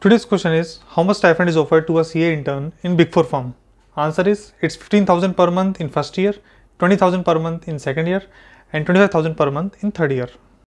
Today's question is how much stipend is offered to a CA intern in Big Four firm? Answer is it's 15,000 per month in first year, 20,000 per month in second year and 25,000 per month in third year.